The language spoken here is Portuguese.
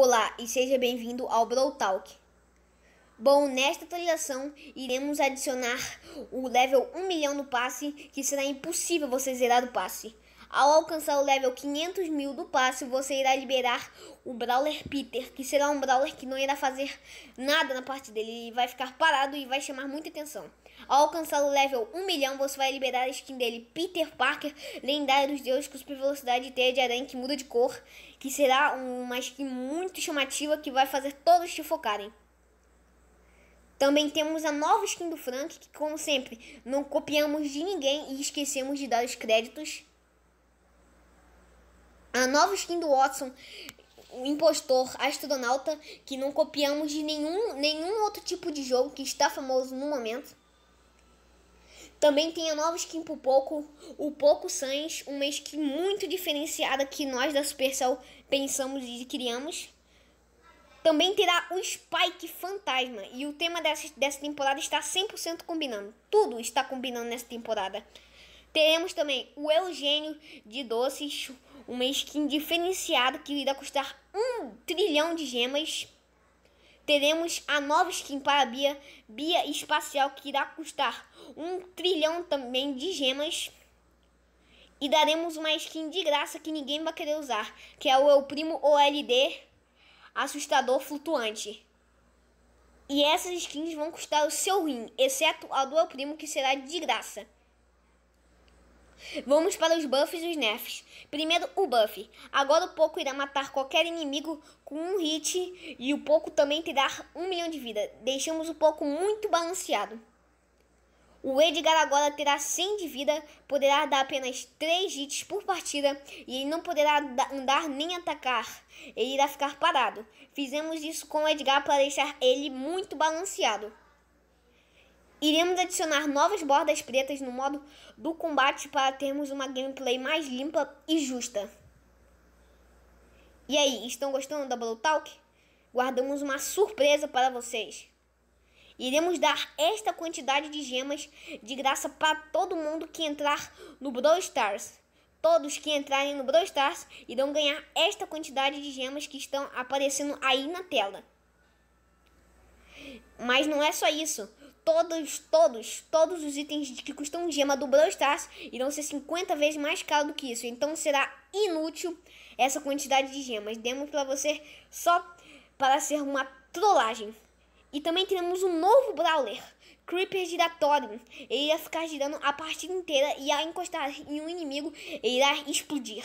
Olá e seja bem-vindo ao Brawl Talk. Bom, nesta atualização iremos adicionar o level 1 milhão no passe, que será impossível você zerar o passe. Ao alcançar o level 500 mil do passe, você irá liberar o Brawler Peter, que será um Brawler que não irá fazer nada na parte dele. Ele vai ficar parado e vai chamar muita atenção. Ao alcançar o level 1 milhão, você vai liberar a skin dele, Peter Parker, lendário dos deuses, com super velocidade e teia de aranha que muda de cor, que será uma skin muito chamativa que vai fazer todos te focarem. Também temos a nova skin do Frank, que como sempre, não copiamos de ninguém e esquecemos de dar os créditos. A nova skin do Watson, o impostor, astronauta, que não copiamos de nenhum, nenhum outro tipo de jogo que está famoso no momento. Também tem a nova skin pro Poco, o Poco Sans, uma skin muito diferenciada que nós da Supercell pensamos e criamos. Também terá o Spike Fantasma e o tema dessa, dessa temporada está 100% combinando. Tudo está combinando nessa temporada. Teremos também o Eugênio de Doces, uma skin diferenciada que irá custar um trilhão de gemas. Teremos a nova skin para a Bia, Bia Espacial, que irá custar um trilhão também de gemas. E daremos uma skin de graça que ninguém vai querer usar, que é o El Primo OLD Assustador Flutuante. E essas skins vão custar o seu rim, exceto a do El Primo, que será de graça. Vamos para os buffs e os nerfs. Primeiro, o buff. Agora o pouco irá matar qualquer inimigo com um hit e o pouco também terá um milhão de vida. Deixamos o pouco muito balanceado. O Edgar agora terá 100 de vida, poderá dar apenas 3 hits por partida e ele não poderá andar nem atacar. Ele irá ficar parado. Fizemos isso com o Edgar para deixar ele muito balanceado. Iremos adicionar novas bordas pretas no modo do combate para termos uma gameplay mais limpa e justa. E aí, estão gostando da Double Talk? Guardamos uma surpresa para vocês. Iremos dar esta quantidade de gemas de graça para todo mundo que entrar no Brawl Stars. Todos que entrarem no Brawl Stars irão ganhar esta quantidade de gemas que estão aparecendo aí na tela. Mas não é só isso todos, todos, todos os itens que custam gema do Brawl Stars irão ser 50 vezes mais caro do que isso. Então será inútil essa quantidade de gemas. Demos para você só para ser uma trollagem. E também teremos um novo Brawler, Creeper Giratório. Ele irá ficar girando a partida inteira e ao encostar em um inimigo, ele irá explodir.